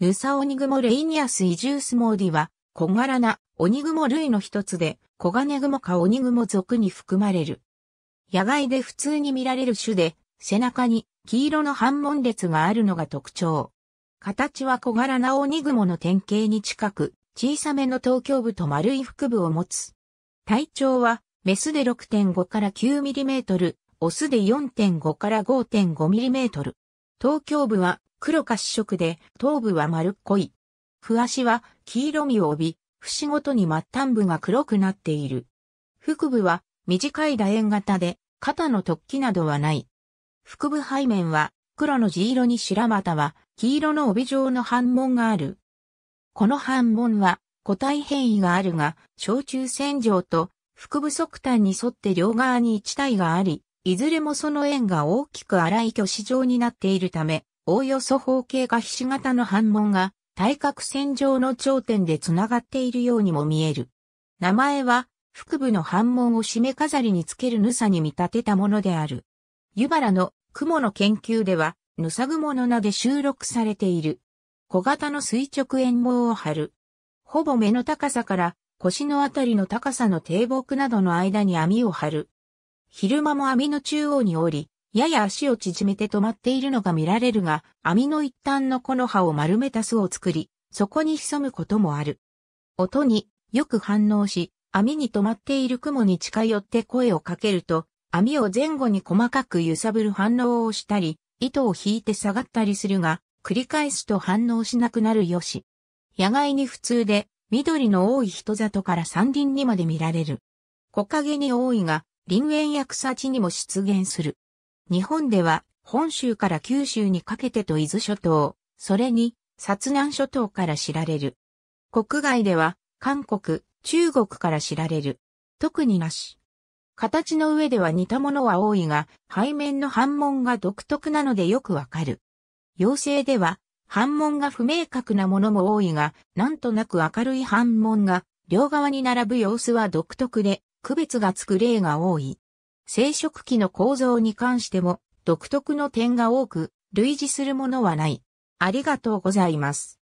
ヌサオニグモレイニアスイジュースモーディは、小柄なオニグモ類の一つで、コガネグモかオニグモ属に含まれる。野外で普通に見られる種で、背中に黄色の半紋列があるのが特徴。形は小柄なオニグモの典型に近く、小さめの頭胸部と丸い腹部を持つ。体長は、メスで6.5から9ミリメートル、オスで4.5から5.5ミリメートル。頭胸部は黒褐色で、頭部は丸っこい。ふ足は黄色みを帯び、節ごとに末端部が黒くなっている。腹部は短い楕円型で、肩の突起などはない。腹部背面は黒の地色に白または黄色の帯状の反紋がある。この反紋は個体変異があるが、小中線上と腹部側端に沿って両側に一体があり、いずれもその円が大きく荒い虚子状になっているため、おおよそ方形がひし形の反門が対角線上の頂点で繋がっているようにも見える。名前は腹部の反門を締め飾りにつけるヌサに見立てたものである。湯原の雲の研究ではヌサ雲の名で収録されている。小型の垂直円棒を張る。ほぼ目の高さから腰のあたりの高さの低木などの間に網を張る。昼間も網の中央に降り、やや足を縮めて止まっているのが見られるが、網の一端の木の葉を丸めた巣を作り、そこに潜むこともある。音によく反応し、網に止まっている雲に近寄って声をかけると、網を前後に細かく揺さぶる反応をしたり、糸を引いて下がったりするが、繰り返すと反応しなくなるよし。野外に普通で、緑の多い人里から山林にまで見られる。木陰に多いが、林園や草地にも出現する。日本では本州から九州にかけてと伊豆諸島、それに、殺南諸島から知られる。国外では、韓国、中国から知られる。特になし。形の上では似たものは多いが、背面の反紋が独特なのでよくわかる。妖精では、反紋が不明確なものも多いが、なんとなく明るい反紋が両側に並ぶ様子は独特で、区別がつく例が多い。生殖器の構造に関しても独特の点が多く、類似するものはない。ありがとうございます。